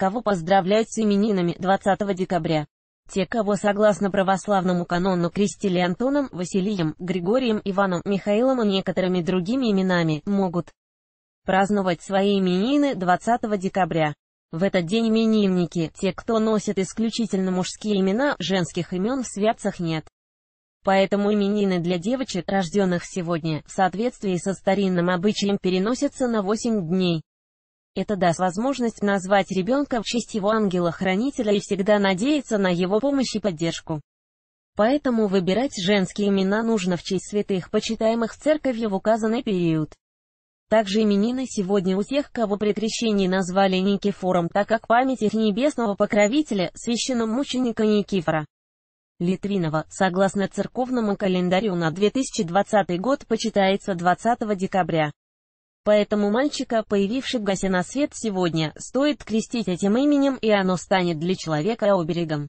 кого поздравлять с именинами 20 декабря. Те, кого согласно православному канону крестили Антоном, Василием, Григорием, Иваном, Михаилом и некоторыми другими именами, могут праздновать свои именины 20 декабря. В этот день именинники, те, кто носят исключительно мужские имена, женских имен в святцах нет. Поэтому именины для девочек, рожденных сегодня, в соответствии со старинным обычаем переносятся на 8 дней. Это даст возможность назвать ребенка в честь его ангела-хранителя и всегда надеяться на его помощь и поддержку. Поэтому выбирать женские имена нужно в честь святых, почитаемых церковью в указанный период. Также именины сегодня у тех, кого при крещении назвали Никифором, так как память их небесного покровителя, священномученика Никифора. Литвинова, согласно церковному календарю на 2020 год, почитается 20 декабря. Поэтому мальчика, появившегося на свет сегодня, стоит крестить этим именем и оно станет для человека оберегом.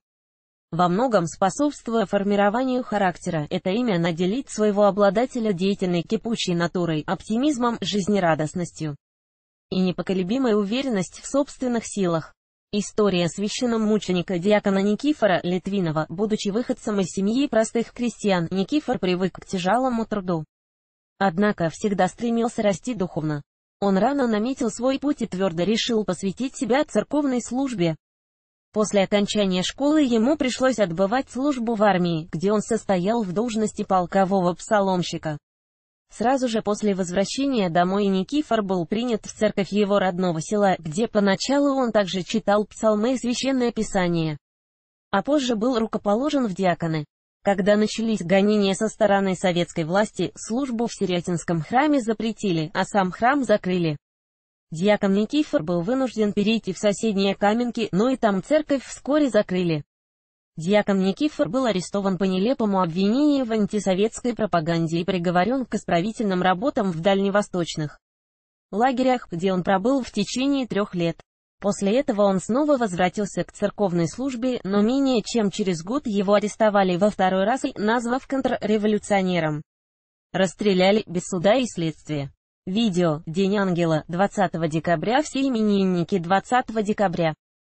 Во многом способствуя формированию характера, это имя наделит своего обладателя деятельной кипучей натурой, оптимизмом, жизнерадостностью и непоколебимой уверенность в собственных силах. История священномученика диакона Никифора Литвинова, будучи выходцем из семьи простых крестьян, Никифор привык к тяжелому труду. Однако всегда стремился расти духовно. Он рано наметил свой путь и твердо решил посвятить себя церковной службе. После окончания школы ему пришлось отбывать службу в армии, где он состоял в должности полкового псаломщика. Сразу же после возвращения домой Никифор был принят в церковь его родного села, где поначалу он также читал псалмы и священное писание, а позже был рукоположен в диаконы. Когда начались гонения со стороны советской власти, службу в Сирятинском храме запретили, а сам храм закрыли. Дьякон Никифор был вынужден перейти в соседние Каменки, но и там церковь вскоре закрыли. Дьякон Никифор был арестован по нелепому обвинению в антисоветской пропаганде и приговорен к исправительным работам в дальневосточных лагерях, где он пробыл в течение трех лет. После этого он снова возвратился к церковной службе, но менее чем через год его арестовали во второй раз, назвав контрреволюционером. Расстреляли без суда и следствия. Видео «День ангела» 20 декабря Все именинники 20 декабря